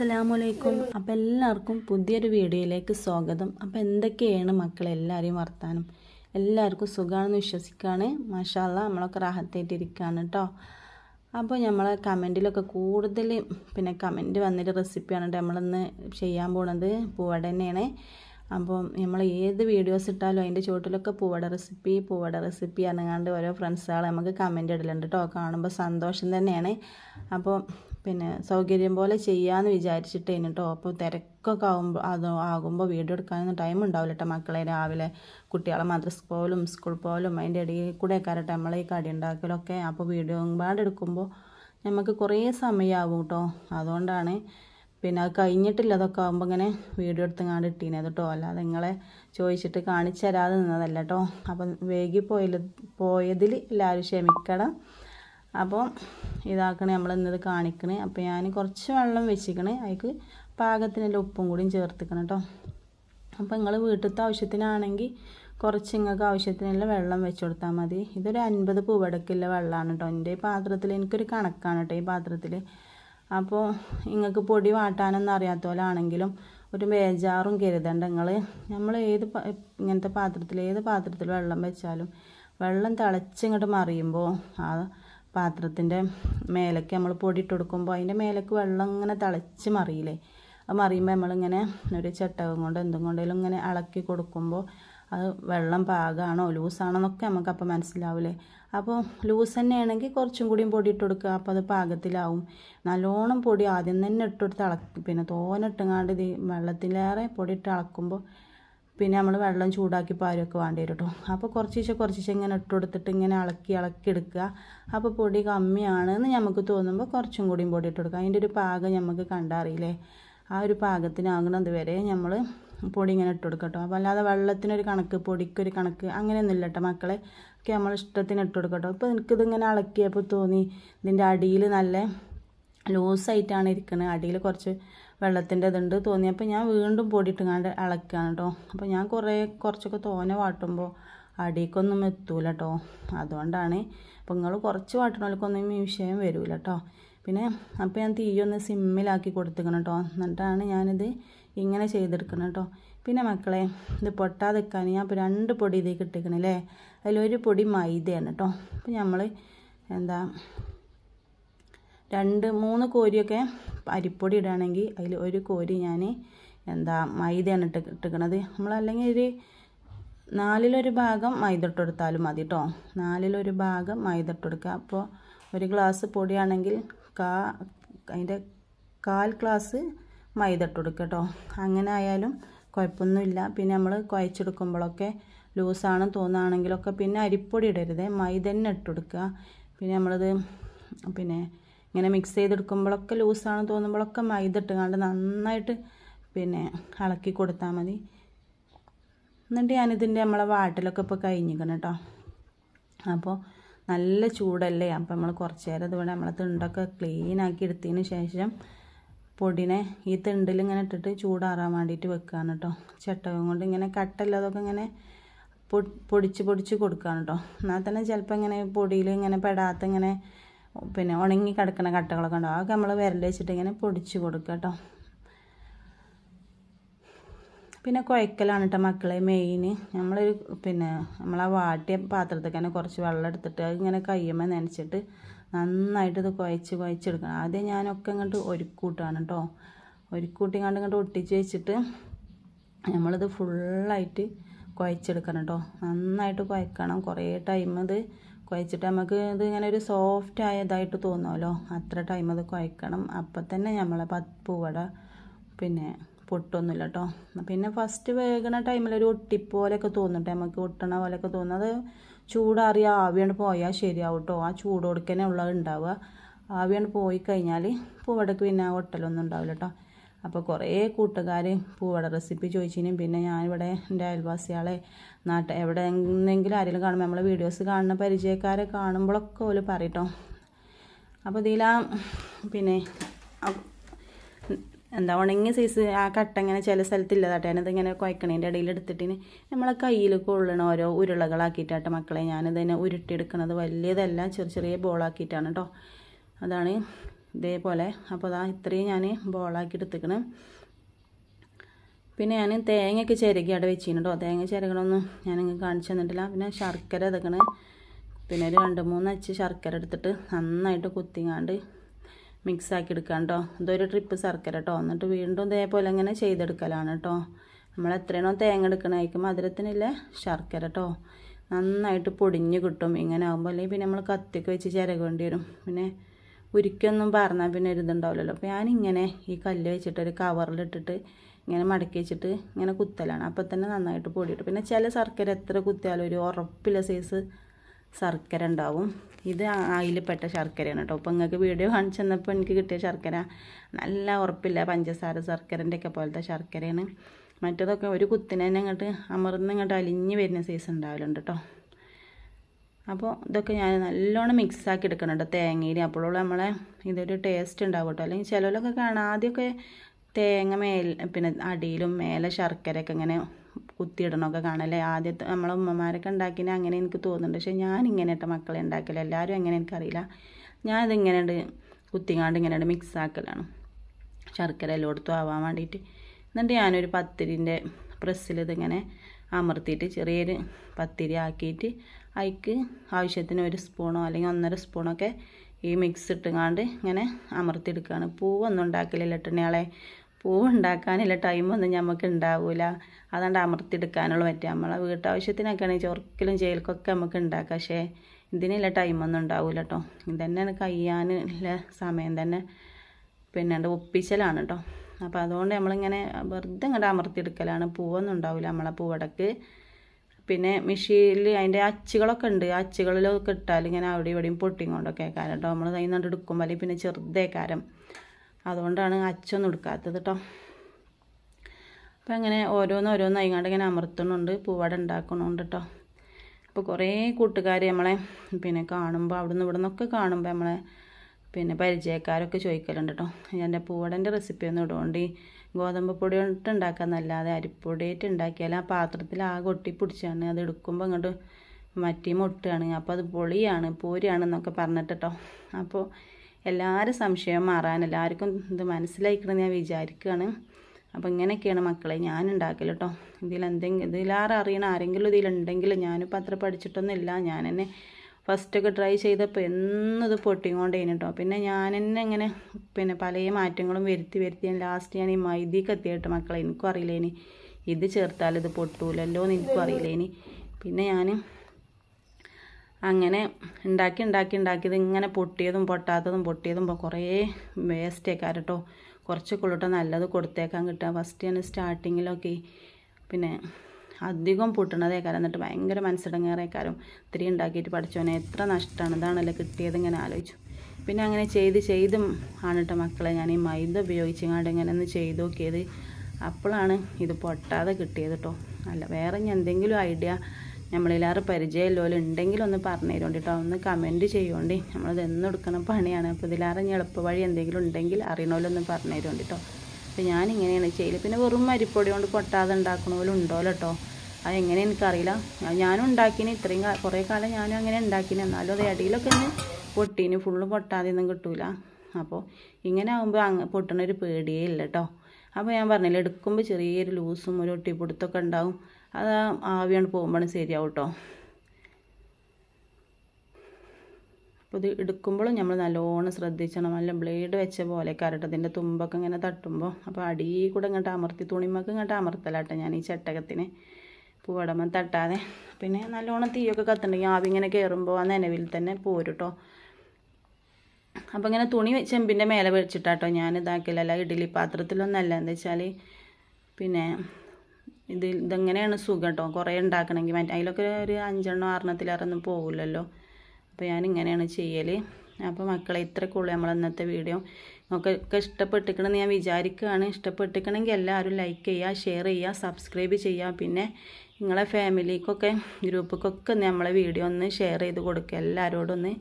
അസ്സലാമലൈക്കും അപ്പം എല്ലാവർക്കും പുതിയൊരു വീഡിയോയിലേക്ക് സ്വാഗതം അപ്പം എന്തൊക്കെയാണ് എല്ലാവരെയും വർത്താനം എല്ലാവർക്കും സുഖമാണെന്ന് വിശ്വസിക്കുകയാണ് മഷാല്ല നമ്മളൊക്കെ റാഹത്തേറ്റിരിക്കുകയാണ് കേട്ടോ അപ്പോൾ നമ്മളെ കമൻറ്റിലൊക്കെ കൂടുതൽ പിന്നെ കമൻറ്റ് വന്നിട്ട് റെസിപ്പിയാണ് നമ്മളിന്ന് ചെയ്യാൻ പോണത് പൂവട തന്നെയാണ് അപ്പം നമ്മൾ ഏത് വീഡിയോസ് ഇട്ടാലും അതിൻ്റെ ചുവട്ടിലൊക്കെ പൂവട റെസിപ്പി പൂവട റെസിപ്പി അറിഞ്ഞാണ്ട് ഓരോ ഫ്രണ്ട്സുകൾ നമുക്ക് കമൻറ്റ് ഇടലുണ്ട് കേട്ടോ കാണുമ്പോൾ സന്തോഷം തന്നെയാണ് അപ്പോൾ പിന്നെ സൗകര്യം പോലെ ചെയ്യാമെന്ന് വിചാരിച്ചിട്ടേനു കേട്ടോ അപ്പോൾ തിരക്കൊക്കെ ആകുമ്പോൾ അത് ആകുമ്പോൾ വീഡിയോ എടുക്കാനൊന്നും ടൈം ഉണ്ടാവില്ല കേട്ടോ മക്കളെ രാവിലെ കുട്ടികളെ മദ്രസ് പോലും സ്കൂൾ പോലും അതിൻ്റെ ഇടയിൽ കൂടെ കരട്ടെ നമ്മളെ ഈ കടി ഉണ്ടാക്കലൊക്കെ അപ്പോൾ വീഡിയോ എടുക്കുമ്പോൾ നമുക്ക് കുറേ സമയമാകും കേട്ടോ അതുകൊണ്ടാണ് പിന്നെ അത് കഴിഞ്ഞിട്ടില്ല അതൊക്കെ ആകുമ്പോൾ ഇങ്ങനെ വീഡിയോ എടുത്തങ്ങാണ്ട് ഇട്ടീനത് കേട്ടോ അല്ലാതെ നിങ്ങളെ ചോദിച്ചിട്ട് കാണിച്ചു തരാതെ നിന്നതല്ല കേട്ടോ അപ്പം വേഗി പോയതിൽ എല്ലാവരും ക്ഷമിക്കണം അപ്പോൾ ഇതാക്കണേ നമ്മൾ ഇന്നത് കാണിക്കണേ അപ്പോൾ ഞാൻ കുറച്ച് വെള്ളം വെച്ചിക്കണേ അതിക്ക് പാകത്തിനുള്ള ഉപ്പും കൂടിയും ചേർത്തിക്കണം കേട്ടോ അപ്പോൾ നിങ്ങൾ വീട്ടിലത്തെ ആവശ്യത്തിനാണെങ്കിൽ കുറച്ച് നിങ്ങൾക്ക് ആവശ്യത്തിനുള്ള വെള്ളം വെച്ച് കൊടുത്താൽ മതി ഇതൊരു അൻപത് പൂവടക്കുള്ള വെള്ളമാണ് കേട്ടോ എൻ്റെ പാത്രത്തിൽ എനിക്കൊരു കണക്കാണ് കേട്ടോ ഈ പാത്രത്തിൽ അപ്പോൾ നിങ്ങൾക്ക് പൊടി വാട്ടാനൊന്നും അറിയാത്ത പോലെ ആണെങ്കിലും ഒരു ബേജാറും കരുതണ്ട നിങ്ങൾ നമ്മൾ ഏത് ഇങ്ങനത്തെ പാത്രത്തിൽ ഏത് പാത്രത്തിൽ വെള്ളം വെച്ചാലും വെള്ളം തിളച്ചിങ്ങോട്ട് മറിയുമ്പോൾ ആ പാത്രത്തിൻ്റെ മേലേക്ക് നമ്മൾ പൊടി കൊടുക്കുമ്പോൾ അതിൻ്റെ മേലേക്ക് വെള്ളം ഇങ്ങനെ തിളച്ച് മറിയില്ലേ അത് മറിയുമ്പോൾ നമ്മളിങ്ങനെ ഒരു ചട്ടകം കൊണ്ട് എന്തും കൊണ്ടെങ്കിലും ഇങ്ങനെ ഇളക്കി കൊടുക്കുമ്പോൾ അത് വെള്ളം പാകമാണോ ലൂസാണോ എന്നൊക്കെ നമുക്ക് അപ്പോൾ മനസ്സിലാവില്ലേ അപ്പോൾ ലൂസ് ആണെങ്കിൽ കുറച്ചും കൂടിയും പൊടി ഇട്ട് കൊടുക്കുക അപ്പോൾ അത് പാകത്തിലാവും നല്ലോണം പൊടി ആദ്യം തന്നെ ഇട്ട് കൊടുത്ത് ഇളക്കി പിന്നെ തോനെ ഇട്ടുങ്ങാണ്ട് ഇത് വെള്ളത്തിലേറെ പൊടി ഇട്ട് ഇളക്കുമ്പോൾ പിന്നെ നമ്മൾ വെള്ളം ചൂടാക്കി പാരൊക്കെ വേണ്ടി വരും കേട്ടോ അപ്പോൾ കുറച്ചിശെ കുറച്ചിശെ ഇങ്ങനെ ഇട്ട് കൊടുത്തിട്ട് ഇങ്ങനെ ഇളക്കി ഇളക്കി എടുക്കുക അപ്പോൾ പൊടി കമ്മിയാണെന്ന് നമുക്ക് തോന്നുമ്പോൾ കുറച്ചും കൂടിയും പൊടി ഇട്ട് കൊടുക്കുക അതിൻ്റെ ഒരു പാകം നമുക്ക് കണ്ടറിയില്ലേ ആ ഒരു പാകത്തിനാകുന്നത് വരെ നമ്മൾ പൊടി ഇങ്ങനെ ഇട്ട് കൊടുക്കുക കേട്ടോ അപ്പോൾ അല്ലാതെ വെള്ളത്തിനൊരു കണക്ക് പൊടിക്കൊരു കണക്ക് ഇല്ല കേട്ടോ മക്കളെ ഒക്കെ നമ്മൾ ഇഷ്ടത്തിന് ഇട്ട് കൊടുക്കുക കേട്ടോ അപ്പോൾ എനിക്കിതിങ്ങനെ ഇളക്കിയപ്പോൾ തോന്നി ഇതിൻ്റെ അടിയിൽ നല്ല ലൂസായിട്ടാണ് ഇരിക്കുന്നത് അടിയിൽ കുറച്ച് വെള്ളത്തിൻ്റെ ഇതുണ്ട് തോന്നിയപ്പോൾ ഞാൻ വീണ്ടും പൊടിയിട്ടുങ്ങാണ്ട് ഇളക്കുകയാണ് കേട്ടോ അപ്പോൾ ഞാൻ കുറേ കുറച്ചൊക്കെ തോനെ വാട്ടുമ്പോൾ അടിക്കൊന്നും എത്തൂല കേട്ടോ അതുകൊണ്ടാണ് അപ്പോൾ നിങ്ങൾ കുറച്ച് വാട്ടണോൽക്കൊന്നും ഈ വിഷയം വരില്ല കേട്ടോ പിന്നെ അപ്പോൾ ഞാൻ തീയൊന്ന് സിമ്മിലാക്കി കൊടുത്തിക്കണം കേട്ടോ എന്നിട്ടാണ് ഞാനിത് ഇങ്ങനെ ചെയ്തെടുക്കണം കേട്ടോ പിന്നെ മക്കളെ ഇത് പൊട്ടാതെക്കാൻ ഞാൻ ഇപ്പോൾ രണ്ട് പൊടി ഇതിൽ കിട്ടിക്കണല്ലേ അതിലൊരു പൊടി മൈദയാണ് കേട്ടോ അപ്പോൾ നമ്മൾ എന്താ രണ്ട് മൂന്ന് കോരിയൊക്കെ അരിപ്പൊടി ഇടുകയാണെങ്കിൽ അതിൽ ഒരു കോരി ഞാൻ എന്താ മൈദയാണ് ഇട്ട് ഇട്ടിക്കണത് നമ്മളല്ലെങ്കിൽ ഒരു നാലിലൊരു ഭാഗം മൈദ ഇട്ട് കൊടുത്താലും മതി കേട്ടോ നാലിലൊരു ഭാഗം മൈദ ഇട്ട് കൊടുക്കുക അപ്പോൾ ഒരു ഗ്ലാസ് പൊടിയാണെങ്കിൽ കാ അതിൻ്റെ കാൽ ഗ്ലാസ് മൈദ ഇട്ട് കൊടുക്കുക കേട്ടോ അങ്ങനെ ആയാലും കുഴപ്പമൊന്നുമില്ല പിന്നെ നമ്മൾ കുഴച്ചെടുക്കുമ്പോഴൊക്കെ ലൂസാണെന്ന് തോന്നുകയാണെങ്കിലൊക്കെ പിന്നെ അരിപ്പൊടി ഇടരുത് മൈദന്നെ ഇട്ടെടുക്കുക പിന്നെ നമ്മളത് പിന്നെ ഇങ്ങനെ മിക്സ് ചെയ്തെടുക്കുമ്പോഴൊക്കെ ലൂസാണ് തോന്നുമ്പോഴൊക്കെ മൈദ കണ്ട് നന്നായിട്ട് പിന്നെ ഇളക്കി കൊടുത്താൽ മതി എന്നിട്ട് ഞാനിതിൻ്റെ നമ്മളെ വാട്ടിലൊക്കെ ഇപ്പോൾ കഴിഞ്ഞിരിക്കണം കേട്ടോ അപ്പോൾ നല്ല ചൂടല്ലേ അപ്പോൾ നമ്മൾ കുറച്ച് നേരം അതുപോലെ നമ്മളെ തിണ്ടൊക്കെ ക്ലീൻ ആക്കി എടുത്തതിന് ശേഷം പൊടിനെ ഈ തിണ്ടിൽ ഇങ്ങനെ ഇട്ടിട്ട് ചൂടാറാൻ വേണ്ടിയിട്ട് വെക്കുകയാണ് കേട്ടോ ചട്ടകം കൊണ്ട് ഇങ്ങനെ കട്ടല്ലാതൊക്കെ ഇങ്ങനെ പൊടിച്ച് പൊടിച്ച് കൊടുക്കുകയാണ് കേട്ടോ എന്നാൽ തന്നെ ചിലപ്പോൾ ഇങ്ങനെ പൊടിയിൽ ഇങ്ങനെ പെടാത്ത ഇങ്ങനെ പിന്നെ ഉണങ്ങി കിടക്കുന്ന കട്ടകളൊക്കെ ഉണ്ടാവും അതൊക്കെ നമ്മൾ വിരൽ വെച്ചിട്ട് ഇങ്ങനെ പൊടിച്ച് കൊടുക്കുക കേട്ടോ പിന്നെ കുഴക്കലാണ് കേട്ടോ മക്കളെ മെയിൻ നമ്മളൊരു പിന്നെ നമ്മളെ വാട്ടിയ പാത്രത്തിൽ തന്നെ കുറച്ച് വെള്ളം എടുത്തിട്ട് അത് ഇങ്ങനെ കയ്യുമ്പോൾ നനച്ചിട്ട് നന്നായിട്ട് ഇത് കുഴച്ച് കുഴച്ചെടുക്കണം ആദ്യം ഞാനൊക്കെ ഇങ്ങോട്ട് ഒരുക്കൂട്ടാണ് കേട്ടോ ഒരുക്കൂട്ടിങ്ങാണ്ട് ഇങ്ങോട്ട് ഒട്ടിച്ച് വെച്ചിട്ട് നമ്മളിത് ഫുള്ളായിട്ട് കുഴച്ചെടുക്കണം കേട്ടോ നന്നായിട്ട് കുഴക്കണം കുറേ ടൈം ഇത് കുഴച്ചിട്ട് നമുക്ക് ഇത് ഇങ്ങനെ ഒരു സോഫ്റ്റ് ആയതായിട്ട് തോന്നുമല്ലോ അത്ര ടൈം അത് കുഴക്കണം അപ്പം തന്നെ നമ്മളെ പത്ത് പൂവട പിന്നെ പൊട്ടൊന്നുമില്ല കേട്ടോ പിന്നെ ഫസ്റ്റ് വേകണ ടൈമിലൊരു ഒട്ടിപ്പോലെയൊക്കെ തോന്നുട്ടെ നമുക്ക് ഒട്ടണ പോലെയൊക്കെ തോന്നും അത് ചൂടാറിയ ആവിയാണ് പോയാൽ ശരിയാവും കേട്ടോ ആ ചൂട് കൊടുക്കനെ ഉള്ളത് ഉണ്ടാവുക ആവിയാണ് പോയി കഴിഞ്ഞാൽ പൂവടക്ക് പിന്നെ ഒട്ടലൊന്നും ഉണ്ടാവില്ല കേട്ടോ അപ്പോൾ കുറേ കൂട്ടുകാർ പൂവട റെസിപ്പി ചോദിച്ചിനും പിന്നെ ഞാനിവിടെ എൻ്റെ അയൽവാസികളെ നാട്ട് എവിടെ എന്നെങ്കിലും ആരെങ്കിലും കാണുമ്പോൾ നമ്മളെ വീഡിയോസ് കാണുന്ന പരിചയക്കാരെ കാണുമ്പോഴൊക്കെ ഓല് പറയട്ടോ അപ്പോൾ ഇതില പിന്നെ എന്താ ഉണങ്ങിയ സൈസ് ആ കട്ട ഇങ്ങനെ ചില സ്ഥലത്തില്ലതാട്ടെ ഞാനതിങ്ങനെ കുഴക്കണേൻ്റെ ഇടയിൽ എടുത്തിട്ട് നമ്മളെ കയ്യിൽ കൊള്ളണ ഓരോ ഉരുളകളാക്കിയിട്ടാട്ടെ മക്കളെ ഞാനിതിനെ ഉരുട്ടിയെടുക്കണത് വലിയതല്ല ചെറിയ ചെറിയ ബോളാക്കിയിട്ടാണ് കേട്ടോ അതാണ് ഇതേപോലെ അപ്പോൾ അതാ ഇത്രയും ഞാൻ ബോളാക്കി എടുത്തിക്കണം പിന്നെ ഞാൻ തേങ്ങയൊക്കെ ചിരകി അവിടെ വെച്ചിരുന്നു കേട്ടോ തേങ്ങ ചിരകണമൊന്നും ഞാനിങ്ങനെ കാണിച്ചു തന്നിട്ടില്ല പിന്നെ ശർക്കര ഇതൊക്കെ പിന്നെ ഒരു രണ്ട് മൂന്ന് അച്ച് ശർക്കര എടുത്തിട്ട് നന്നായിട്ട് കുത്തിങ്ങാണ്ട് മിക്സ് ആക്കി എടുക്കാൻ കേട്ടോ ഇതൊരു ട്രിപ്പ് ശർക്കര കേട്ടോ എന്നിട്ട് വീണ്ടും ഇതേപോലെ ഇങ്ങനെ ചെയ്തെടുക്കലാണ് കേട്ടോ നമ്മൾ എത്രയാണോ തേങ്ങ എടുക്കണമായിരിക്കും മധുരത്തിനില്ല ശർക്കര കേട്ടോ നന്നായിട്ട് പൊടിഞ്ഞ് കിട്ടും ഇങ്ങനെ ആകുമ്പോൾ അല്ലെങ്കിൽ പിന്നെ നമ്മൾ കത്തിക്ക് വെച്ച് ചിരകേണ്ടി വരും പിന്നെ ഉരുക്കൊന്നും പറഞ്ഞാൽ പിന്നെ ഒരു ഇതുണ്ടാവില്ലല്ലോ അപ്പോൾ ഞാനിങ്ങനെ ഈ കല്ല് വെച്ചിട്ട് ഒരു കവറിലിട്ടിട്ട് ഇങ്ങനെ മടക്കി വെച്ചിട്ട് ഇങ്ങനെ കുത്തലാണ് അപ്പോൾ തന്നെ നന്നായിട്ട് പൊടിയിട്ട് പിന്നെ ചില ശർക്കര എത്ര കുത്തിയാലും ഒരു ഉറപ്പില്ല സൈസ് ശർക്കര ഉണ്ടാവും ഇത് അതിൽപ്പെട്ട ശർക്കരയാണ് കേട്ടോ അപ്പോൾ നിങ്ങൾക്ക് വീഡിയോ കാണിച്ചു തന്നപ്പോൾ എനിക്ക് കിട്ടിയ ശർക്കര നല്ല ഉറപ്പില്ല പഞ്ചസാര ശർക്കരൻ്റെ ഒക്കെ പോലത്തെ ശർക്കരയാണ് മറ്റേതൊക്കെ ഒരു കുത്തിനെ തന്നെ ഇങ്ങോട്ട് അമർന്ന് ഇങ്ങോട്ട് അലിഞ്ഞ് വരുന്ന സൈസ് ഉണ്ടാവലുണ്ട് കേട്ടോ അപ്പോൾ ഇതൊക്കെ ഞാൻ നല്ലോണം മിക്സ് ആക്കി എടുക്കണം കേട്ടോ തേങ്ങയിൽ അപ്പോഴുള്ള നമ്മളെ ഇതൊരു ടേസ്റ്റ് ഉണ്ടാവും കേട്ടോ അല്ലെങ്കിൽ ചിലരൊക്കെ കാണാം ആദ്യമൊക്കെ തേങ്ങ മേൽ പിന്നെ അടിയിലും മേലെ ശർക്കരയൊക്കെ ഇങ്ങനെ കുത്തിയിടണമൊക്കെ കാണല്ലേ ആദ്യത്തെ നമ്മളെ ഉമ്മമാരൊക്കെ ഉണ്ടാക്കിനെ അങ്ങനെ എനിക്ക് തോന്നുന്നുണ്ട് പക്ഷേ ഞാൻ ഇങ്ങനെ മക്കളെ ഉണ്ടാക്കില്ല എല്ലാവരും എങ്ങനെ എനിക്കറിയില്ല ഞാനത് കുത്തിങ്ങാണ്ട് ഇങ്ങനെ മിക്സ് ആക്കലാണ് ശർക്കര കൊടുത്തു ആവാൻ വേണ്ടിയിട്ട് എന്നിട്ട് ഞാനൊരു പത്തിരിൻ്റെ പ്രസ്സിൽ അമർത്തിയിട്ട് ചെറിയൊരു പത്തിരി ആക്കിയിട്ട് അതിക്ക് ആവശ്യത്തിന് ഒരു സ്പൂണോ അല്ലെങ്കിൽ ഒന്നര സ്പൂണൊക്കെ ഈ മിക്സ് ഇട്ടുങ്ങാണ്ട് ഇങ്ങനെ അമർത്തിയെടുക്കുകയാണ് പൂവൊന്നും ഉണ്ടാക്കില്ല ഇട്ടണയാളെ പൂവുണ്ടാക്കാനുള്ള ടൈമൊന്നും നമുക്ക് ഉണ്ടാവില്ല അമർത്തി അമർത്തിയെടുക്കാനുള്ള പറ്റുക നമ്മളെ വീട്ടാവശ്യത്തിനൊക്കെ ആണെങ്കിൽ ചൊറക്കിലും ചേൽക്കൊക്കെ നമുക്ക് ഉണ്ടാക്കാം പക്ഷേ ഇതിനുള്ള ടൈമൊന്നും ഉണ്ടാവില്ല കേട്ടോ ഇതന്നെ കഴിയാനുള്ള സമയം തന്നെ പിന്നെ ഒപ്പിച്ചലാണ് കേട്ടോ അപ്പോൾ അതുകൊണ്ട് നമ്മളിങ്ങനെ വെറുതെ ഇങ്ങോട്ട് അമർത്തിയെടുക്കലാണ് പൂവൊന്നും ഉണ്ടാവില്ല നമ്മളെ പൂവടക്ക് പിന്നെ മിഷീനിൽ അതിൻ്റെ അച്ചുകളൊക്കെ ഉണ്ട് അച്ചുകളിലൊക്കെ ഇട്ടാൽ ഇങ്ങനെ അവിടെ ഇവിടെയും പൊട്ടിയും കൊണ്ടൊക്കെ കേട്ടോ നമ്മൾ കൈ നട്ട് എടുക്കുമ്പോൾ പിന്നെ ചെറുതേക്കാരം അതുകൊണ്ടാണ് അച്ചൊന്നും എടുക്കാത്തത് കേട്ടോ അപ്പോൾ അങ്ങനെ ഓരോന്ന് ഓരോന്നായി കണ്ട് ഇങ്ങനെ അമർത്തണുണ്ട് പൂവട ഉണ്ടാക്കണുണ്ട് കേട്ടോ അപ്പോൾ കുറേ കൂട്ടുകാർ നമ്മളെ പിന്നെ കാണുമ്പോൾ നിന്ന് ഇവിടെ നിന്നൊക്കെ കാണുമ്പോൾ നമ്മളെ പിന്നെ പരിചയക്കാരൊക്കെ ചോദിക്കലുണ്ട് കേട്ടോ എൻ്റെ പൂവടൻ്റെ റെസിപ്പി ഒന്നും ഇടുകൊണ്ട് ഗോതമ്പ് പൊടി കൊണ്ട് ഉണ്ടാക്കാമെന്നല്ലാതെ ആയിട്ട് ഉണ്ടാക്കിയാൽ ആ പാത്രത്തിൽ ആകെ ഒട്ടിപ്പിടിച്ചാണ് അത് എടുക്കുമ്പോൾ അങ്ങോട്ട് മറ്റി മുട്ടാണ് അപ്പോൾ അത് പൊളിയാണ് പൂരിയാണെന്നൊക്കെ പറഞ്ഞിട്ട് കേട്ടോ അപ്പോൾ എല്ലാവരും സംശയം മാറാൻ എല്ലാവർക്കും ഇത് എന്ന് ഞാൻ വിചാരിക്കുകയാണ് അപ്പോൾ ഇങ്ങനെയൊക്കെയാണ് മക്കളെ ഞാൻ ഉണ്ടാക്കൽ കേട്ടോ ഇതിലെന്തെങ്കിലും ഇതിലാറ് അറിയണ ആരെങ്കിലും ഇതിലുണ്ടെങ്കിൽ ഞാനിപ്പോൾ അത്ര പഠിച്ചിട്ടൊന്നുമില്ല ഞാൻ തന്നെ ഫസ്റ്റൊക്കെ ട്രൈ ചെയ്തപ്പോൾ എന്നത് പൊട്ടിക്കൊണ്ടേനു കേട്ടോ പിന്നെ ഞാൻ തന്നെ ഇങ്ങനെ പിന്നെ പല മാറ്റങ്ങളും വരുത്തി വരുത്തി ഞാൻ ലാസ്റ്റ് ഞാൻ ഈ മൈദിക്ക് എത്തിയിട്ട് മക്കളെ എനിക്കും അറിയില്ലേനി ഇത് ചേർത്താൽ ഇത് പൊട്ടൂലല്ലോ എന്ന് എനിക്കും അറിയില്ലേനി പിന്നെ ഞാൻ അങ്ങനെ ഉണ്ടാക്കി ഉണ്ടാക്കി ഉണ്ടാക്കിയത് ഇങ്ങനെ പൊട്ടിയതും പൊട്ടാത്തതും പൊട്ടിയതും കുറേ വേസ്റ്റേക്കാർ കേട്ടോ കുറച്ചൊക്കെ ഉള്ളൂട്ടോ നല്ലത് കൊടുത്തേക്കാൻ കിട്ടുക ഫസ്റ്റ് ഞാൻ സ്റ്റാർട്ടിങ്ങിലൊക്കെ പിന്നെ അധികം പൊട്ടണതേക്കാരം എന്നിട്ട് ഭയങ്കര മനസ്സിടങ്ങേറേക്കാരും ഒത്തിരി ഉണ്ടാക്കിയിട്ട് പഠിച്ചോനെ എത്ര നഷ്ടമാണ് ഇതാണല്ലോ കിട്ടിയത് ഇങ്ങനെ ആലോചിച്ചു പിന്നെ അങ്ങനെ ചെയ്ത് ചെയ്തും ആണ് കേട്ടോ മക്കളെ ഞാൻ ഈ മൈദ ഉപയോഗിച്ചങ്ങാണ്ട് ഇങ്ങനെ ഒന്ന് ചെയ്ത് നോക്കിയത് അപ്പോഴാണ് ഇത് പൊട്ടാതെ കിട്ടിയത് കേട്ടോ അല്ല വേറെ എന്തെങ്കിലും ഐഡിയ നമ്മളെല്ലാവരും പരിചയമില്ലോലും ഉണ്ടെങ്കിൽ ഒന്ന് പറഞ്ഞു തരുമോ കേട്ടോ ഒന്ന് കമൻറ്റ് ചെയ്യോണ്ട് നമ്മളത് എന്നെടുക്കണ പണിയാണ് അപ്പോൾ ഇതിലേറെ എളുപ്പ വഴി എന്തെങ്കിലും ഉണ്ടെങ്കിൽ അറിയണമല്ലോ പറഞ്ഞു തരുമോ കേട്ടോ അപ്പോൾ ഞാൻ ഇങ്ങനെയാണ് ചെയ്യൽ പിന്നെ വെറും മരിപ്പൊടി കൊണ്ട് പൊട്ടാതെ ഉണ്ടാക്കണ പോലും ഉണ്ടോലോ കേട്ടോ അത് എങ്ങനെ എനിക്കറിയില്ല ഞാനും ഉണ്ടാക്കിന് ഇത്രയും കുറേ കാലം ഞാനും അങ്ങനെ ഉണ്ടാക്കിന് എന്നാലും അത് ഇടയിലൊക്കെ ഒന്ന് പൊട്ടീന് ഫുള്ള് പൊട്ടാതെയൊന്നും കിട്ടൂല അപ്പോൾ ഇങ്ങനെ ആകുമ്പോൾ അങ്ങ് പൊട്ടണൊരു പേടിയേ ഇല്ല കേട്ടോ അപ്പോൾ ഞാൻ പറഞ്ഞില്ല എടുക്കുമ്പോൾ ചെറിയൊരു ലൂസും ഒരു ഒട്ടിപ്പൊടുത്തൊക്കെ ഉണ്ടാവും അത് ആവിയാണ് പോകുമ്പോൾ ശരിയാവും കേട്ടോ അപ്പോൾ ഇത് എടുക്കുമ്പോഴും നമ്മൾ നല്ലോണം ശ്രദ്ധിച്ചണം നല്ല ബ്ലേഡ് വെച്ച പോലെ കരട്ടത്തിൻ്റെ തുമ്പൊക്കെ ഇങ്ങനെ തട്ടുമ്പോൾ അപ്പോൾ അടി കൂടെ ഇങ്ങോട്ട് അമർത്തി തുണിമൊക്കെ ഇങ്ങോട്ട് അമർത്തലാട്ടെ ഞാൻ ഈ ചട്ടകത്തിന് പൂവടമ്പം തട്ടാതെ പിന്നെ നല്ലോണം തീയൊക്കെ കത്തുണ്ടെങ്കിൽ ആവി ഇങ്ങനെ കയറുമ്പോൾ ആ നിലവിൽ തന്നെ പോരുട്ടോ അപ്പോൾ ഇങ്ങനെ തുണി ചെമ്പിൻ്റെ മേലെ വെച്ചിട്ടാട്ടോ ഞാൻ ഇതാക്കില്ല അല്ല ഇഡ്ഡലി പാത്രത്തിലൊന്നല്ല എന്താ വെച്ചാൽ പിന്നെ ഇത് ഇതെങ്ങനെയാണ് സുഖം കേട്ടോ കുറേ ഉണ്ടാക്കണമെങ്കിൽ മറ്റേ അതിലൊക്കെ ഒരു അഞ്ചെണ്ണോ ആറെണ്ണത്തിലേറൊന്നും പോകില്ലല്ലോ അപ്പോൾ ഞാൻ ഇങ്ങനെയാണ് ചെയ്യൽ അപ്പോൾ മക്കളെ ഇത്രയ്ക്കുള്ളൂ നമ്മൾ ഇന്നത്തെ വീഡിയോ നിങ്ങൾക്കൊക്കെ ഇഷ്ടപ്പെട്ടിരിക്കണമെന്ന് ഞാൻ വിചാരിക്കുകയാണ് ഇഷ്ടപ്പെട്ടിരിക്കണമെങ്കിൽ എല്ലാവരും ലൈക്ക് ചെയ്യുക ഷെയർ ചെയ്യുക സബ്സ്ക്രൈബ് ചെയ്യുക പിന്നെ നിങ്ങളെ ഫാമിലിക്കൊക്കെ ഗ്രൂപ്പിക്കൊക്കെ നമ്മളെ വീഡിയോ ഒന്ന് ഷെയർ ചെയ്ത് കൊടുക്കുക എല്ലാവരോടൊന്ന്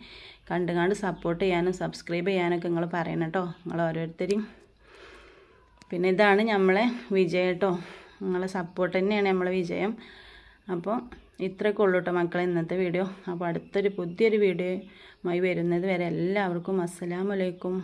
കണ്ട് കണ്ട് സപ്പോർട്ട് ചെയ്യാനും സബ്സ്ക്രൈബ് ചെയ്യാനൊക്കെ നിങ്ങൾ പറയണം കേട്ടോ നിങ്ങൾ ഓരോരുത്തരും പിന്നെ ഇതാണ് നമ്മളെ വിജയം കേട്ടോ നിങ്ങളെ സപ്പോർട്ട് തന്നെയാണ് നമ്മളെ വിജയം അപ്പോൾ ഇത്രയൊക്കെ ഉള്ളൂ കേട്ടോ മക്കളെ ഇന്നത്തെ വീഡിയോ അപ്പോൾ അടുത്തൊരു പുതിയൊരു വീഡിയോയുമായി വരുന്നത് വരെ എല്ലാവർക്കും അസ്സലാമലൈക്കും